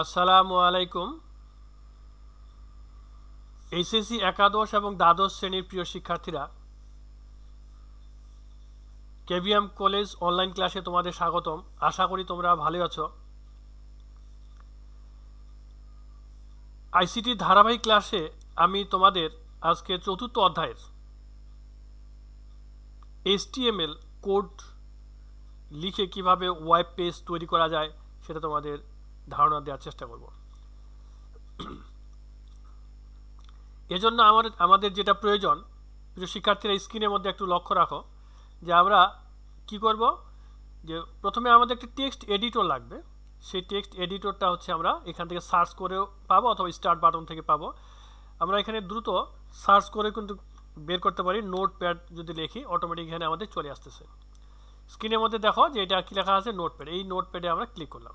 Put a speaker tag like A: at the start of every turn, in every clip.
A: আসসালামু আলাইকুম এইচএসি একাদশ এবং দ্বাদশ শ্রেণীর প্রিয় শিক্ষার্থীরা কেভিএম কলেজ অনলাইন ক্লাসে তোমাদের স্বাগতম আশা করি তোমরা ভালো আছো আইসিটি ধারাবাহিক ক্লাসে আমি তোমাদের আজকে চতুর্থ অধ্যায়ের এসটিএমএল কোড লিখে কিভাবে ওয়েব পেজ তৈরি করা যায় সেটা তোমাদের ধারণা দেওয়ার চেষ্টা করব এজন্য আমাদের আমাদের যেটা প্রয়োজন প্রিয় শিক্ষার্থীরা স্ক্রিনের মধ্যে একটু লক্ষ্য রাখো যে আমরা কি করব যে প্রথমে আমাদের একটি টেক্সট এডিটর লাগবে সেই টেক্সট এডিটরটা হচ্ছে আমরা এখান থেকে সার্চ করেও পাবো অথবা স্টার্ট বাটন থেকে পাবো আমরা এখানে দ্রুত সার্চ করে কিন্তু বের করতে পারি নোটপ্যাড যদি লিখি অটোমেটিক এখানে আমাদের চলে আসতেছে স্ক্রিনের মধ্যে দেখো যে এটা কী লেখা আছে নোটপ্যাড এই নোটপ্যাডে আমরা ক্লিক করলাম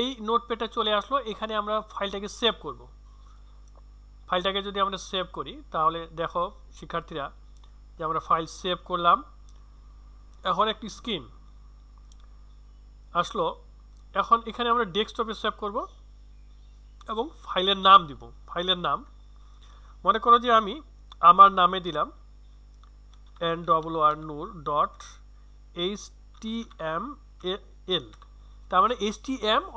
A: এই নোটপ্যাডটা চলে আসলো এখানে আমরা ফাইলটাকে সেভ করব ফাইলটাকে যদি আমরা সেভ করি তাহলে দেখো শিক্ষার্থীরা যে আমরা ফাইল সেভ করলাম এখন একটি স্কিম আসলো এখন এখানে আমরা ডেস্কটপে সেভ করব এবং ফাইলের নাম দিব ফাইলের নাম মনে করো যে আমি আমার নামে দিলাম N double R Noor dot H T M L তার মানে এস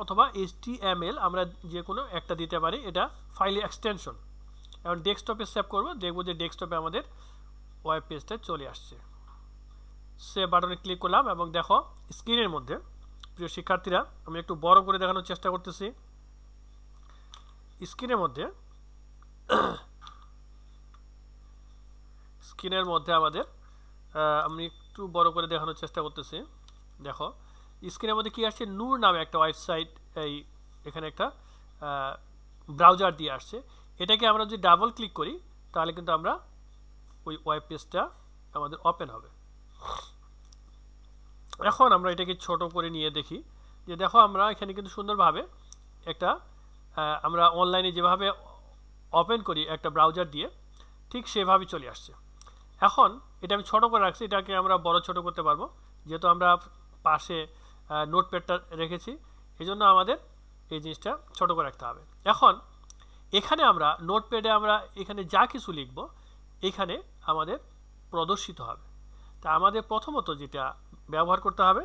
A: অথবা এস আমরা যে কোনো একটা দিতে পারি এটা ফাইল এক্সটেনশন এখন ডেস্কটপে সেভ করব দেখব যে ডেস্কটপে আমাদের ওয়েব পেজটা চলে আসছে সে বাটনে ক্লিক করলাম এবং দেখো স্ক্রিনের মধ্যে প্রিয় শিক্ষার্থীরা আমি একটু বড় করে দেখানোর চেষ্টা করতেছি স্ক্রিনের মধ্যে স্ক্রিনের মধ্যে আমাদের আমি একটু বড় করে দেখানোর চেষ্টা করতেছি দেখো স্ক্রিনের মধ্যে কি আসছে নূর নামে একটা ওয়েবসাইট এই এখানে একটা ব্রাউজার দিয়ে আসছে এটাকে আমরা যদি ডাবল ক্লিক করি তাহলে কিন্তু আমরা ওই ওয়েব পেজটা আমাদের ওপেন হবে এখন আমরা এটাকে ছোট করে নিয়ে দেখি যে দেখো আমরা এখানে কিন্তু সুন্দরভাবে একটা আমরা অনলাইনে যেভাবে ওপেন করি একটা ব্রাউজার দিয়ে ঠিক সেভাবে চলে আসছে এখন এটা আমি ছোট করে রাখছি এটাকে আমরা বড় ছোট করতে পারবো যেহেতু আমরা পাশে নোটপ্যাডটা রেখেছি এই জন্য আমাদের এই জিনিসটা ছোট করে রাখতে হবে এখন এখানে আমরা নোটপ্যাডে আমরা এখানে যা কিছু লিখব এখানে আমাদের প্রদর্শিত হবে তা আমাদের প্রথমত যেটা ব্যবহার করতে হবে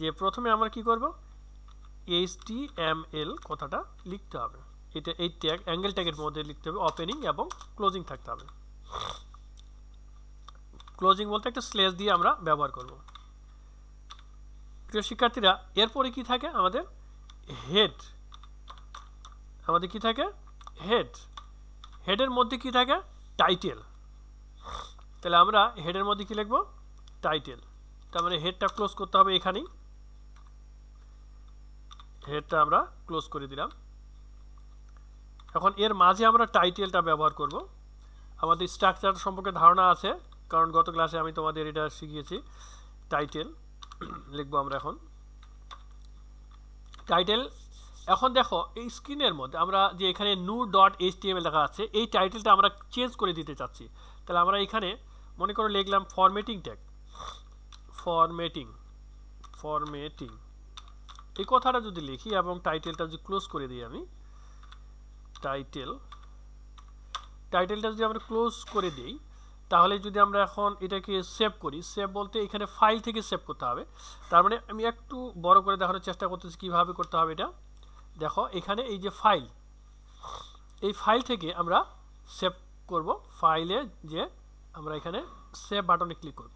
A: যে প্রথমে আমরা কি করব এইচ টি এম এল কথাটা লিখতে হবে এটা এই ট্যাগ অ্যাঙ্গেল ট্যাগের মধ্যে লিখতে হবে ওপেনিং এবং ক্লোজিং থাকতে হবে ক্লোজিং বলতে একটা স্লেস দিয়ে আমরা ব্যবহার করব প্রিয় শিক্ষার্থীরা এরপরে কি থাকে আমাদের হেড আমাদের কি থাকে হেড হেডের মধ্যে কি থাকে টাইটেল তাহলে আমরা হেডের মধ্যে কি লিখব টাইটেল তার মানে হেডটা ক্লোজ করতে হবে এখানেই হেডটা আমরা ক্লোজ করে দিলাম এখন এর মাঝে আমরা টাইটেলটা ব্যবহার করব আমাদের স্ট্রাকচার সম্পর্কে ধারণা আছে কারণ গত ক্লাসে আমি তোমাদের এটা শিখিয়েছি টাইটেল লিখবো আমরা এখন টাইটেল এখন দেখো এই স্ক্রিনের মধ্যে আমরা যে এখানে নু ডট এইচটিএমএল লেখা আছে এই টাইটেলটা আমরা চেঞ্জ করে দিতে চাচ্ছি তাহলে আমরা এখানে মনে করো লিখলাম ফরমেটিং ট্যাগ ফরমেটিং ফরমেটিং এই কথাটা যদি লিখি এবং টাইটেলটা যদি ক্লোজ করে দিই আমি টাইটেল টাইটেলটা যদি আমরা ক্লোজ করে দিই তাহলে যদি আমরা এখন এটাকে সেভ করি সেভ বলতে এখানে ফাইল থেকে সেভ করতে হবে তার মানে আমি একটু বড় করে দেখানোর চেষ্টা করতেছি কীভাবে করতে হবে এটা দেখো এখানে এই যে ফাইল এই ফাইল থেকে আমরা সেভ করব ফাইলে যে আমরা এখানে সেভ বাটনে ক্লিক করব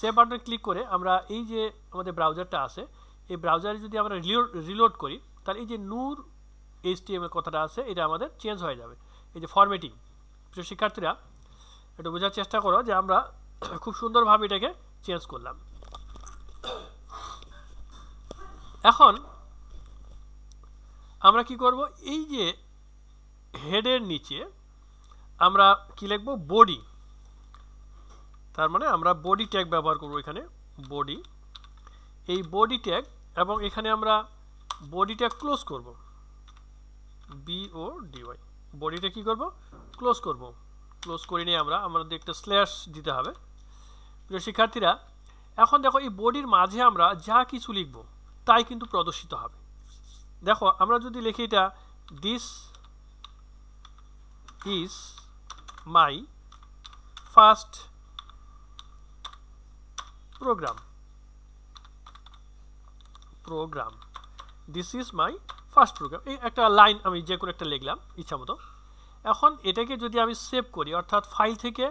A: সেভ বাটনে ক্লিক করে আমরা এই যে আমাদের ব্রাউজারটা আছে এই ব্রাউজারে যদি আমরা রিলোড করি তাহলে এই যে নূর এইচটিএম কথাটা আছে এটা আমাদের চেঞ্জ হয়ে যাবে এই যে ফরমেটিং প্রিয় শিক্ষার্থীরা একটু বোঝার চেষ্টা করো যে আমরা খুব সুন্দরভাবে এটাকে চেঞ্জ করলাম এখন আমরা কি করব এই যে হেডের নিচে আমরা কি লিখব বডি তার মানে আমরা বডি ট্যাগ ব্যবহার করব এখানে বডি এই বডি ট্যাগ এবং এখানে আমরা বডিটা ক্লোজ করব বিও ডিওয়াই বডিটা কি করব ক্লোজ করব ক্লোজ করি নি আমরা আমাদের একটা স্ল্যাশ দিতে হবে প্রিয় শিক্ষার্থীরা এখন দেখো এই বডির মাঝে আমরা যা কিছু লিখব তাই কিন্তু প্রদর্শিত হবে দেখো আমরা যদি লিখি এটা this is my first program program this is my first program এই একটা লাইন আমি যে কোনো একটা লিখলাম ইচ্ছা মতো এখন এটাকে যদি আমি সেভ করি অর্থাৎ ফাইল থেকে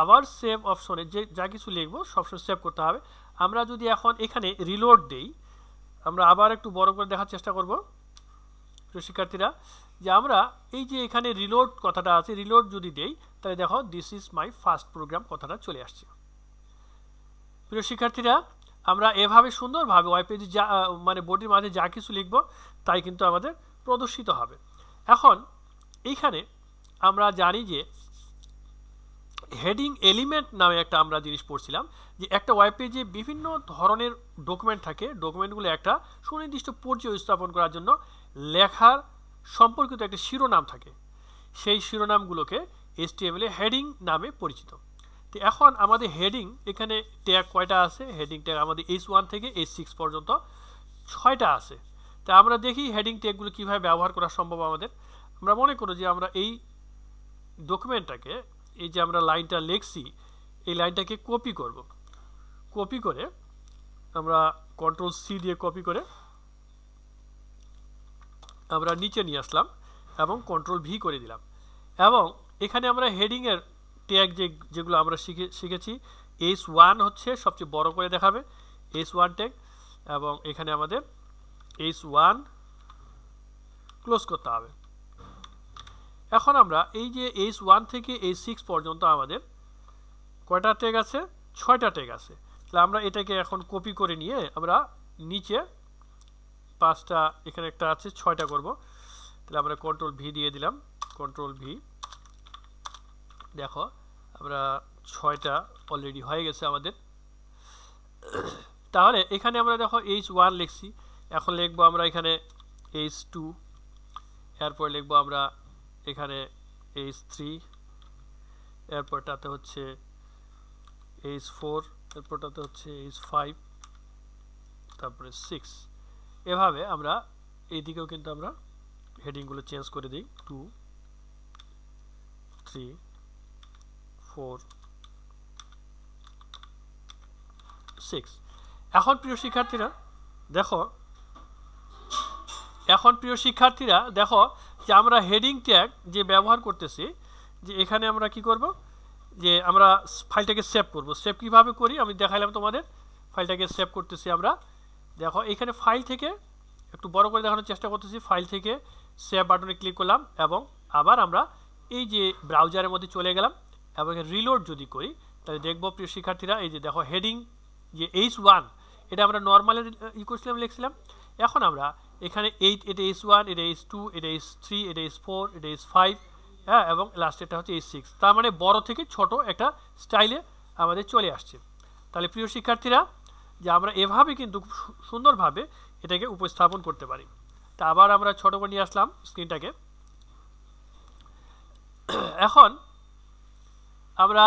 A: আবার সেভ অপশনে যে যা কিছু লিখবো সবসময় সেভ করতে হবে আমরা যদি এখন এখানে রিলোড দেই আমরা আবার একটু বড় করে দেখার চেষ্টা করব প্রিয় শিক্ষার্থীরা যে আমরা এই যে এখানে রিলোড কথাটা আছে রিলোড যদি দেই তাহলে দেখো this is my first program কথাটা চলে আসছে প্রিয় শিক্ষার্থীরা আমরা এভাবে সুন্দরভাবে ওয়েব পেজে যা মানে বোর্ডের মাঝে যা কিছু লিখব তাই কিন্তু আমাদের প্রদর্শিত হবে এখন এইখানে আমরা জানি যে হেডিং এলিমেন্ট নামে একটা আমরা জিনিস পড়ছিলাম যে একটা ওয়েব পেজে বিভিন্ন ধরনের ডকুমেন্ট থাকে ডকুমেন্টগুলো একটা সুনির্দিষ্ট পর্যায়ে স্থাপন করার জন্য লেখার সম্পর্কিত একটা শিরোনাম থাকে সেই শিরোনামগুলোকে এসটিএমএল হেডিং নামে পরিচিত তো এখন আমাদের হেডিং এখানে ট্যাগ কয়টা আছে হেডিং ট্যাগ আমাদের এইচ ওয়ান থেকে এইচ সিক্স পর্যন্ত ছয়টা আছে তা আমরা দেখি হেডিং ট্যাগগুলো কীভাবে ব্যবহার করা সম্ভব আমাদের আমরা মনে করি যে আমরা এই ডকুমেন্টটাকে এই যে আমরা লাইনটা লিখছি এই লাইনটাকে কপি করব কপি করে আমরা কন্ট্রোল সি দিয়ে কপি করে আমরা নিচে নিয়ে আসলাম এবং কন্ট্রোল ভি করে দিলাম এবং এখানে আমরা হেডিংয়ের ট্যাগ যে যেগুলো আমরা শিখে শিখেছি এইচ ওয়ান হচ্ছে সবচেয়ে বড় করে দেখাবে এইচ ওয়ান ট্যাগ এবং এখানে আমাদের এইচ ওয়ান ক্লোজ করতে হবে এখন আমরা এই যে এইচ ওয়ান থেকে এইচ সিক্স পর্যন্ত আমাদের কয়টা টেগ আছে ছয়টা টেগ আছে তাহলে আমরা এটাকে এখন কপি করে নিয়ে আমরা নিচে পাঁচটা এখানে একটা আছে ছয়টা করব তাহলে আমরা কন্ট্রোল ভি দিয়ে দিলাম কন্ট্রোল ভি দেখো আমরা ছয়টা অলরেডি হয়ে গেছে আমাদের তাহলে এখানে আমরা দেখো এইচ ওয়ান লিখছি এখন লিখবো আমরা এখানে এইচ টু এরপর লিখবো আমরা এখানে এইচ থ্রি এরপরটাতে হচ্ছে এইচ ফোর এরপরটাতে হচ্ছে এইচ ফাইভ তারপরে সিক্স এভাবে আমরা এইদিকেও কিন্তু আমরা হেডিংগুলো চেঞ্জ করে দিই টু থ্রি ফোর সিক্স এখন প্রিয় শিক্ষার্থীরা দেখো এখন প্রিয় শিক্ষার্থীরা দেখো যে আমরা হেডিং ট্যাগ যে ব্যবহার করতেছি যে এখানে আমরা কি করব যে আমরা ফাইলটাকে সেভ করব সেভ কীভাবে করি আমি দেখাইলাম তোমাদের ফাইলটাকে সেভ করতেছি আমরা দেখো এখানে ফাইল থেকে একটু বড় করে দেখানোর চেষ্টা করতেছি ফাইল থেকে সেভ বাটনে ক্লিক করলাম এবং আবার আমরা এই যে ব্রাউজারের মধ্যে চলে গেলাম এবং রিলোড যদি করি তাহলে দেখবো প্রিয় শিক্ষার্থীরা এই যে দেখো হেডিং যে এইচ ওয়ান এটা আমরা নর্মাল ই করছিলাম লিখছিলাম এখন আমরা এখানে এইট এটা এইচ ওয়ান এটা এইচ টু এটা এস থ্রি এটা এস ফোর এটা এস ফাইভ হ্যাঁ এবং এটা হচ্ছে এস সিক্স তার মানে বড় থেকে ছোট একটা স্টাইলে আমাদের চলে আসছে তাহলে প্রিয় শিক্ষার্থীরা যে আমরা এভাবে কিন্তু সুন্দরভাবে এটাকে উপস্থাপন করতে পারি তা আবার আমরা ছোটো করে নিয়ে আসলাম স্ক্রিনটাকে এখন আমরা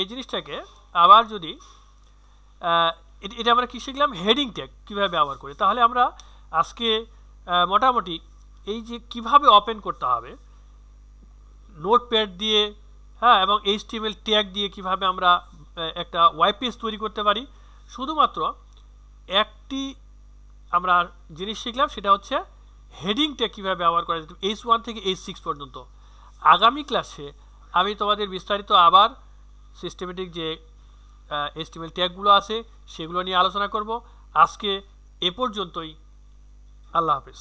A: এই জিনিসটাকে আবার যদি এটা আমরা কী শিখলাম হেডিং ট্যাগ কীভাবে ব্যবহার করি তাহলে আমরা আজকে মোটামুটি এই যে কিভাবে ওপেন করতে হবে নোটপ্যাড দিয়ে হ্যাঁ এবং এইচটিএমএল ট্যাগ দিয়ে কিভাবে আমরা একটা ওয়াইপিএস তৈরি করতে পারি শুধুমাত্র একটি আমরা জিনিস শিখলাম সেটা হচ্ছে হেডিং ট্যাগ কীভাবে ব্যবহার করা যেত এইচ ওয়ান থেকে এইচ সিক্স পর্যন্ত আগামী ক্লাসে আমি তোমাদের বিস্তারিত আবার সিস্টেমেটিক যে এস্টিমেল ট্যাগুলো আছে সেগুলো নিয়ে আলোচনা করব আজকে এ পর্যন্তই আল্লাহ হাফিজ